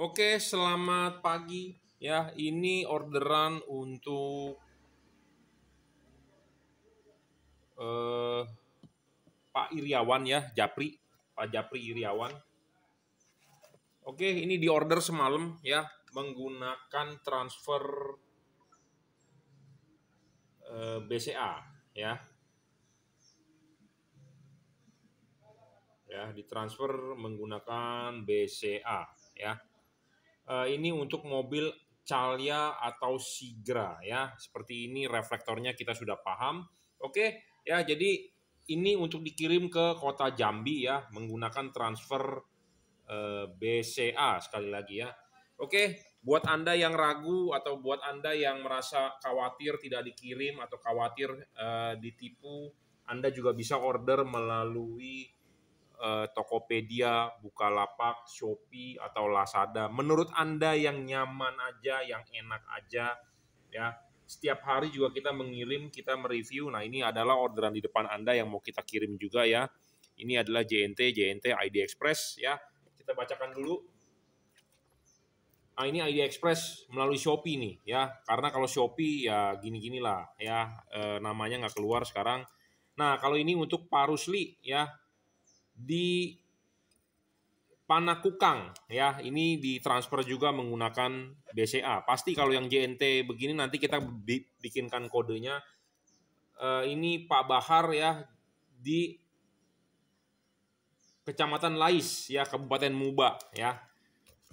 Oke, selamat pagi. Ya, ini orderan untuk uh, Pak Iriawan ya, Japri, Pak Japri Iriawan. Oke, ini di order semalam ya, menggunakan transfer uh, eh, BCA ya. Ya, ditransfer menggunakan BCA ya. Eh, ini untuk mobil Calya atau Sigra ya. Seperti ini reflektornya kita sudah paham. Oke, ya jadi ini untuk dikirim ke kota Jambi ya menggunakan transfer eh, BCA sekali lagi ya. Oke, buat Anda yang ragu atau buat Anda yang merasa khawatir tidak dikirim atau khawatir eh, ditipu, Anda juga bisa order melalui eh, Tokopedia, Bukalapak, Shopee atau Lazada. Menurut Anda yang nyaman aja, yang enak aja ya. Setiap hari juga kita mengirim, kita mereview. Nah, ini adalah orderan di depan Anda yang mau kita kirim juga ya. Ini adalah JNT, JNT ID Express ya. Kita bacakan dulu. Nah, ini ID Express melalui Shopee nih ya. Karena kalau Shopee ya gini-ginilah ya e, namanya nggak keluar sekarang. Nah, kalau ini untuk Pak Rusli ya, di Panakukang ya ini ditransfer juga menggunakan BCA pasti kalau yang JNT begini nanti kita bikinkan kodenya uh, ini Pak Bahar ya di Kecamatan Lais ya Kabupaten Muba ya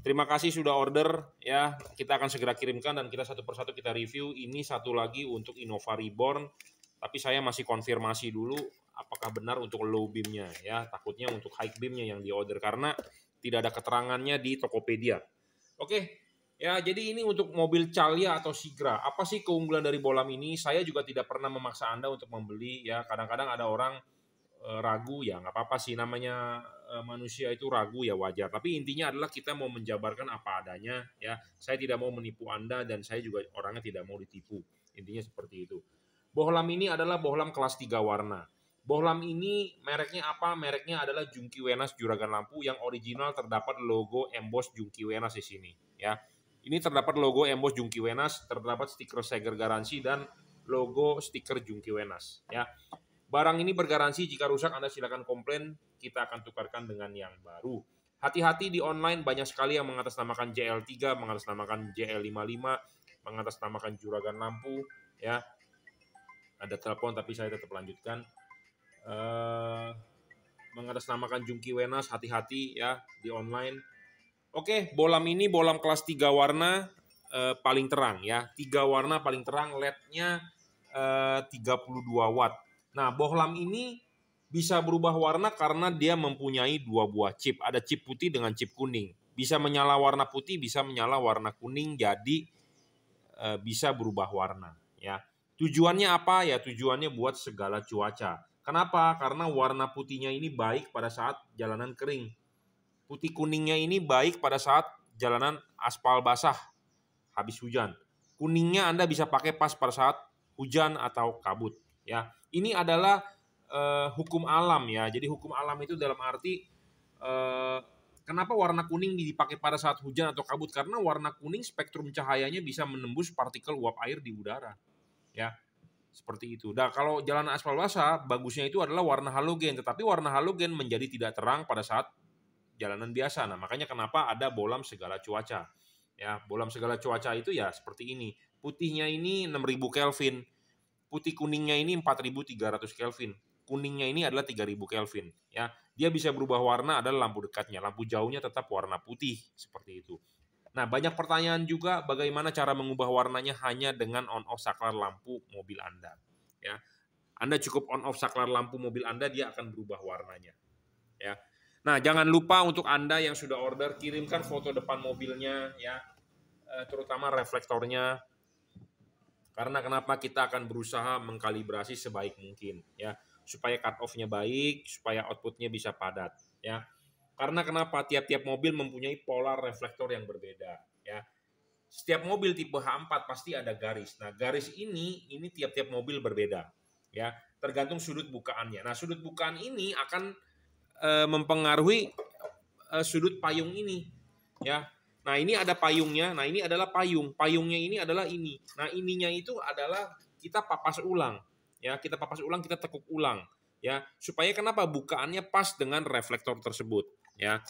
terima kasih sudah order ya kita akan segera kirimkan dan kita satu persatu kita review ini satu lagi untuk Innova Reborn tapi saya masih konfirmasi dulu apakah benar untuk low beamnya ya takutnya untuk high beamnya yang di order karena tidak ada keterangannya di Tokopedia. Oke, ya jadi ini untuk mobil Calya atau Sigra. Apa sih keunggulan dari bolam ini? Saya juga tidak pernah memaksa Anda untuk membeli ya. Kadang-kadang ada orang eh, ragu ya nggak apa-apa sih namanya eh, manusia itu ragu ya wajar tapi intinya adalah kita mau menjabarkan apa adanya ya saya tidak mau menipu anda dan saya juga orangnya tidak mau ditipu intinya seperti itu bohlam ini adalah bohlam kelas 3 warna Bohlam ini mereknya apa? Mereknya adalah Jungki Wenas Juragan Lampu yang original terdapat logo emboss Jungki Wenas di sini ya. Ini terdapat logo emboss Jungki Wenas, terdapat stiker Seger Garansi dan logo stiker Jungki Wenas ya. Barang ini bergaransi jika rusak Anda silakan komplain, kita akan tukarkan dengan yang baru. Hati-hati di online banyak sekali yang mengatasnamakan JL3, mengatasnamakan JL55, mengatasnamakan juragan lampu ya. Ada telepon tapi saya tetap lanjutkan uh, mengatasnamakan Jungki Wenas hati-hati ya di online. Oke, bolam ini bolam kelas 3 warna uh, paling terang ya. Tiga warna paling terang LED-nya eh, uh, 32 watt. Nah, bohlam ini bisa berubah warna karena dia mempunyai dua buah chip. Ada chip putih dengan chip kuning. Bisa menyala warna putih, bisa menyala warna kuning, jadi e, bisa berubah warna. Ya, tujuannya apa? Ya tujuannya buat segala cuaca. Kenapa? Karena warna putihnya ini baik pada saat jalanan kering. Putih kuningnya ini baik pada saat jalanan aspal basah habis hujan. Kuningnya Anda bisa pakai pas pada saat hujan atau kabut, ya. Ini adalah uh, hukum alam ya. Jadi hukum alam itu dalam arti uh, kenapa warna kuning dipakai pada saat hujan atau kabut? Karena warna kuning spektrum cahayanya bisa menembus partikel uap air di udara. Ya, seperti itu. Nah, kalau jalan aspal basah, bagusnya itu adalah warna halogen. Tetapi warna halogen menjadi tidak terang pada saat jalanan biasa. Nah, makanya kenapa ada bolam segala cuaca. Ya, bolam segala cuaca itu ya seperti ini. Putihnya ini 6000 Kelvin. Putih kuningnya ini 4300 Kelvin. Kuningnya ini adalah 3000 Kelvin, ya. Dia bisa berubah warna adalah lampu dekatnya. Lampu jauhnya tetap warna putih seperti itu. Nah, banyak pertanyaan juga bagaimana cara mengubah warnanya hanya dengan on off saklar lampu mobil Anda. Ya. Anda cukup on off saklar lampu mobil Anda dia akan berubah warnanya. Ya. Nah, jangan lupa untuk Anda yang sudah order kirimkan foto depan mobilnya ya. Eh, terutama reflektornya. Karena kenapa kita akan berusaha mengkalibrasi sebaik mungkin ya supaya cut off-nya baik, supaya outputnya bisa padat ya. Karena kenapa? Tiap-tiap mobil mempunyai pola reflektor yang berbeda, ya. Setiap mobil tipe H4 pasti ada garis. Nah, garis ini ini tiap-tiap mobil berbeda, ya. Tergantung sudut bukaannya. Nah, sudut bukaan ini akan e, mempengaruhi e, sudut payung ini, ya. Nah, ini ada payungnya. Nah, ini adalah payung. Payungnya ini adalah ini. Nah, ininya itu adalah kita papas ulang, ya. Kita papas ulang, kita tekuk ulang ya supaya kenapa bukaannya pas dengan reflektor tersebut ya.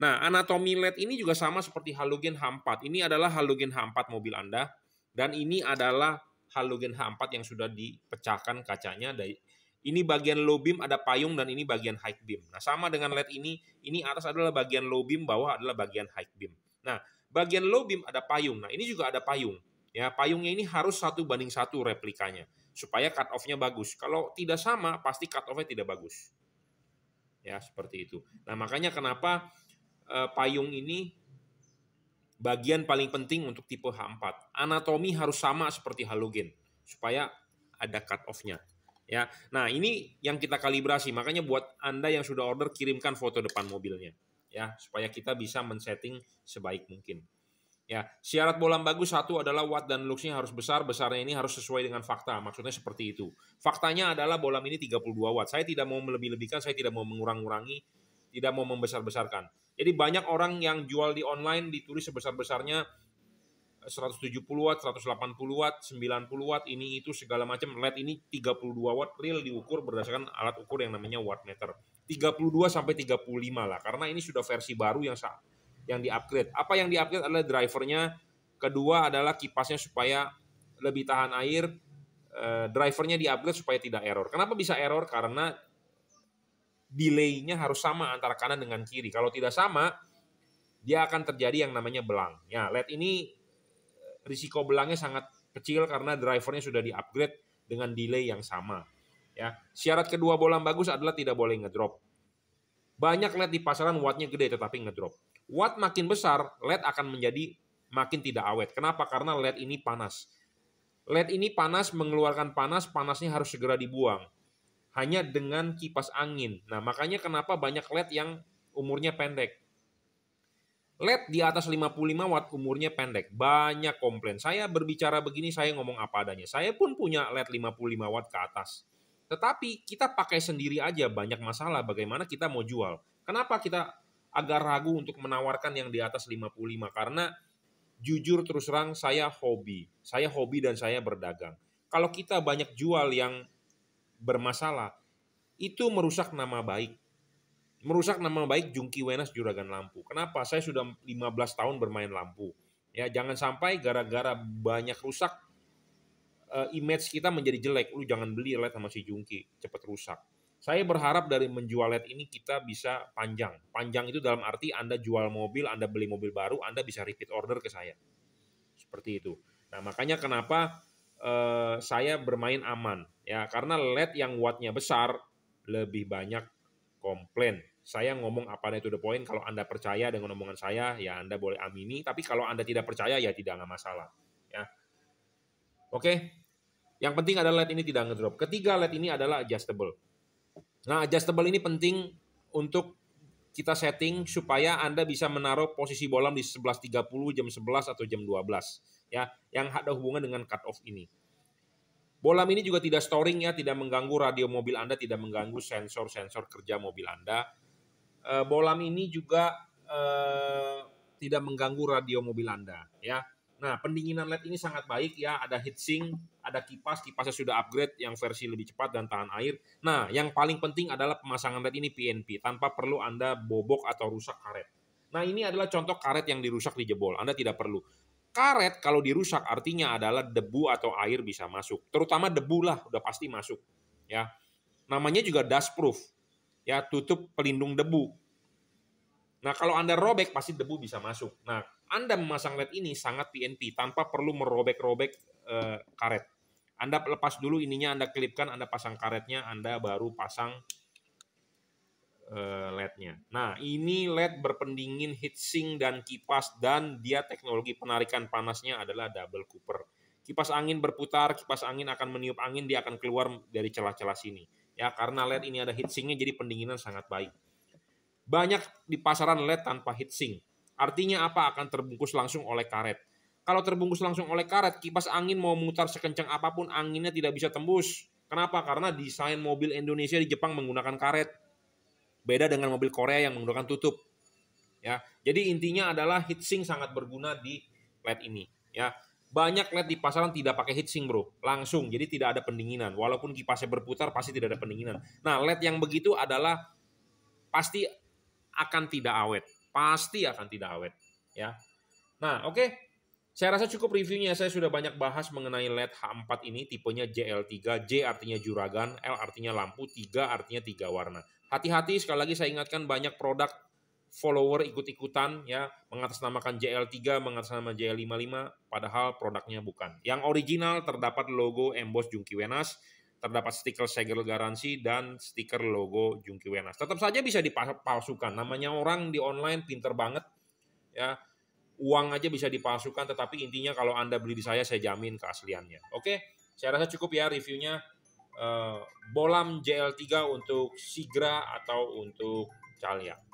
Nah, anatomi LED ini juga sama seperti halogen H4. Ini adalah halogen H4 mobil Anda dan ini adalah halogen H4 yang sudah dipecahkan kacanya dari ini bagian low beam ada payung dan ini bagian high beam. Nah, sama dengan LED ini, ini atas adalah bagian low beam, bawah adalah bagian high beam. Nah, bagian low beam ada payung. Nah, ini juga ada payung. Ya, payungnya ini harus satu banding satu replikanya supaya cut off-nya bagus. Kalau tidak sama, pasti cut off-nya tidak bagus ya seperti itu. Nah makanya kenapa uh, payung ini bagian paling penting untuk tipe H4. Anatomi harus sama seperti halogen supaya ada cut off-nya. Ya. Nah, ini yang kita kalibrasi. Makanya buat Anda yang sudah order kirimkan foto depan mobilnya ya supaya kita bisa men-setting sebaik mungkin. Ya, syarat bolam bagus satu adalah watt dan luxnya harus besar, besarnya ini harus sesuai dengan fakta. Maksudnya seperti itu. Faktanya adalah bolam ini 32 watt. Saya tidak mau melebih-lebihkan, saya tidak mau mengurang-urangi, tidak mau membesar-besarkan. Jadi banyak orang yang jual di online ditulis sebesar-besarnya 170 eh, watt, 180 watt, 90 watt, ini itu segala macam. LED ini 32 watt real diukur berdasarkan alat ukur yang namanya wattmeter. 32 sampai 35 lah karena ini sudah versi baru yang yang di upgrade Apa yang di upgrade adalah drivernya, kedua adalah kipasnya supaya lebih tahan air, eh, drivernya di upgrade supaya tidak error. Kenapa bisa error? Karena delay-nya harus sama antara kanan dengan kiri. Kalau tidak sama, dia akan terjadi yang namanya belang. Ya, LED ini eh, risiko belangnya sangat kecil karena drivernya sudah di upgrade dengan delay yang sama. Ya, syarat kedua bola bagus adalah tidak boleh ngedrop. Banyak LED di pasaran wattnya gede tetapi ngedrop. Watt makin besar, LED akan menjadi makin tidak awet. Kenapa? Karena LED ini panas. LED ini panas mengeluarkan panas, panasnya harus segera dibuang. Hanya dengan kipas angin. Nah, makanya kenapa banyak LED yang umurnya pendek. LED di atas 55 watt umurnya pendek. Banyak komplain. Saya berbicara begini, saya ngomong apa adanya. Saya pun punya LED 55 watt ke atas. Tetapi kita pakai sendiri aja banyak masalah bagaimana kita mau jual. Kenapa kita agak ragu untuk menawarkan yang di atas 55 karena jujur terus terang saya hobi. Saya hobi dan saya berdagang. Kalau kita banyak jual yang bermasalah, itu merusak nama baik. Merusak nama baik Jungki Wenas Juragan Lampu. Kenapa? Saya sudah 15 tahun bermain lampu. Ya, jangan sampai gara-gara banyak rusak eh, image kita menjadi jelek. Lu jangan beli lah sama si Jungki, cepat rusak. Saya berharap dari menjual LED ini kita bisa panjang. Panjang itu dalam arti Anda jual mobil, Anda beli mobil baru, Anda bisa repeat order ke saya. Seperti itu. Nah, makanya kenapa eh, saya bermain aman ya, karena LED yang wattnya besar lebih banyak komplain. Saya ngomong apa itu the point. Kalau Anda percaya dengan omongan saya, ya Anda boleh amini. Tapi kalau Anda tidak percaya, ya tidak nggak masalah. Ya, oke. Okay? Yang penting adalah LED ini tidak ngedrop. Ketiga, LED ini adalah adjustable. Nah, adjustable ini penting untuk kita setting supaya Anda bisa menaruh posisi bolam di 11.30, jam 11 atau jam 12 ya, yang ada hubungan dengan cut off ini. Bolam ini juga tidak storing ya, tidak mengganggu radio mobil Anda, tidak mengganggu sensor-sensor kerja mobil Anda. Eh, bolam ini juga e, tidak mengganggu radio mobil Anda ya. Nah, pendinginan LED ini sangat baik ya, ada heatsink, ada kipas, kipasnya sudah upgrade yang versi lebih cepat dan tahan air. Nah, yang paling penting adalah pemasangan LED ini PNP tanpa perlu Anda bobok atau rusak karet. Nah, ini adalah contoh karet yang dirusak di jebol. Anda tidak perlu. Karet kalau dirusak artinya adalah debu atau air bisa masuk. Terutama debu lah udah pasti masuk, ya. Namanya juga dust proof. Ya, tutup pelindung debu. Nah, kalau Anda robek pasti debu bisa masuk. Nah, Anda memasang led ini sangat PNP tanpa perlu merobek-robek e, karet. Anda lepas dulu ininya, Anda klipkan, Anda pasang karetnya, Anda baru pasang e, LED-nya. Nah, ini LED berpendingin heatsink dan kipas dan dia teknologi penarikan panasnya adalah double cooper. Kipas angin berputar, kipas angin akan meniup angin, dia akan keluar dari celah-celah sini. Ya, karena LED ini ada heatsinknya jadi pendinginan sangat baik. Banyak di pasaran LED tanpa heatsink. Artinya apa? Akan terbungkus langsung oleh karet. Kalau terbungkus langsung oleh karet, kipas angin mau mutar sekencang apapun, anginnya tidak bisa tembus. Kenapa? Karena desain mobil Indonesia di Jepang menggunakan karet. Beda dengan mobil Korea yang menggunakan tutup. Ya, jadi intinya adalah heatsink sangat berguna di LED ini. Ya, banyak LED di pasaran tidak pakai heatsink bro, langsung. Jadi tidak ada pendinginan. Walaupun kipasnya berputar pasti tidak ada pendinginan. Nah LED yang begitu adalah pasti akan tidak awet, pasti akan tidak awet, ya. Nah, oke. Okay. Saya rasa cukup reviewnya. Saya sudah banyak bahas mengenai LED H4 ini, tipenya JL3, J artinya juragan, L artinya lampu, 3 artinya tiga warna. Hati-hati sekali lagi saya ingatkan banyak produk follower ikut-ikutan ya mengatasnamakan JL3 mengatasnamakan JL55 padahal produknya bukan. Yang original terdapat logo emboss Wenas terdapat stiker segel garansi dan stiker logo Jungki Wenas. Tetap saja bisa dipalsukan. Namanya orang di online pinter banget ya. Uang aja bisa dipalsukan tetapi intinya kalau Anda beli di saya saya jamin keasliannya. Oke, saya rasa cukup ya reviewnya eh, Bolam JL3 untuk Sigra atau untuk Calia.